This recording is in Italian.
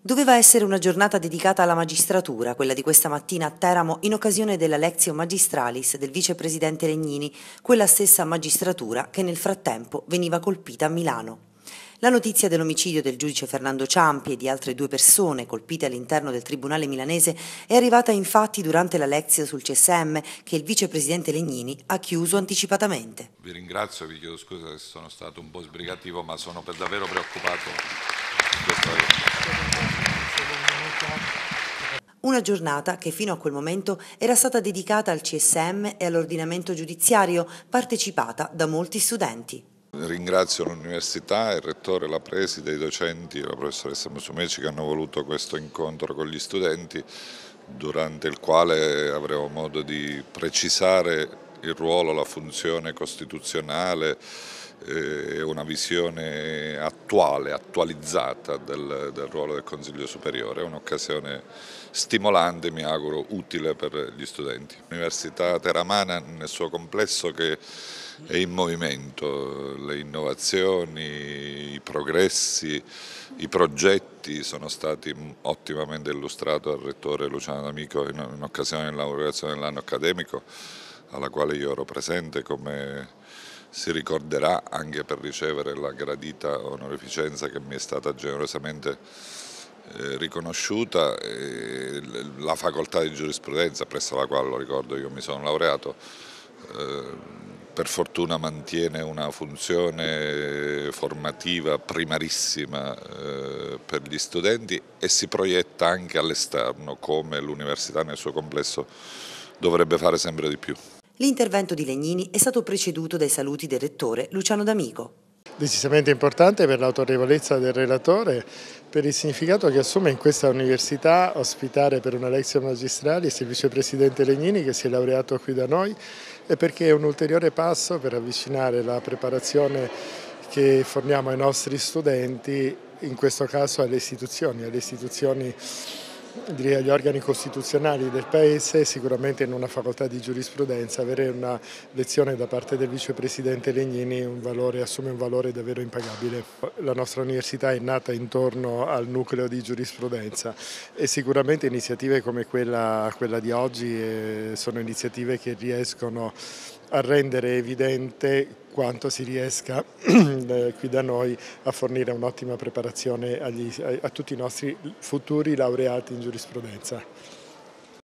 Doveva essere una giornata dedicata alla magistratura, quella di questa mattina a Teramo, in occasione della Lexio Magistralis del vicepresidente Legnini, quella stessa magistratura che nel frattempo veniva colpita a Milano. La notizia dell'omicidio del giudice Fernando Ciampi e di altre due persone colpite all'interno del tribunale milanese è arrivata infatti durante la lezione sul CSM che il vicepresidente Legnini ha chiuso anticipatamente. Vi ringrazio, vi chiedo scusa se sono stato un po' sbrigativo, ma sono per davvero preoccupato Una giornata che fino a quel momento era stata dedicata al CSM e all'ordinamento giudiziario, partecipata da molti studenti. Ringrazio l'Università, il Rettore, la Preside, i docenti, la professoressa Musumeci che hanno voluto questo incontro con gli studenti durante il quale avremo modo di precisare il ruolo, la funzione costituzionale eh, una visione attuale, attualizzata del, del ruolo del Consiglio Superiore, è un'occasione stimolante, mi auguro, utile per gli studenti. L'Università Teramana nel suo complesso che è in movimento, le innovazioni, i progressi, i progetti sono stati ottimamente illustrati dal Rettore Luciano D'Amico in, in occasione dell'inaugurazione dell'anno accademico alla quale io ero presente come si ricorderà anche per ricevere la gradita onorificenza che mi è stata generosamente eh, riconosciuta eh, la facoltà di giurisprudenza presso la quale lo ricordo io mi sono laureato eh, per fortuna mantiene una funzione formativa primarissima eh, per gli studenti e si proietta anche all'esterno come l'università nel suo complesso dovrebbe fare sempre di più. L'intervento di Legnini è stato preceduto dai saluti del rettore Luciano D'Amico. Decisamente importante per l'autorevolezza del relatore, per il significato che assume in questa università ospitare per una lezione magistrale il vicepresidente Legnini che si è laureato qui da noi e perché è un ulteriore passo per avvicinare la preparazione che forniamo ai nostri studenti, in questo caso alle istituzioni, alle istituzioni direi agli organi costituzionali del Paese, sicuramente in una facoltà di giurisprudenza avere una lezione da parte del vicepresidente Legnini un valore, assume un valore davvero impagabile. La nostra università è nata intorno al nucleo di giurisprudenza e sicuramente iniziative come quella, quella di oggi eh, sono iniziative che riescono a rendere evidente quanto si riesca eh, qui da noi a fornire un'ottima preparazione agli, a, a tutti i nostri futuri laureati in giurisprudenza.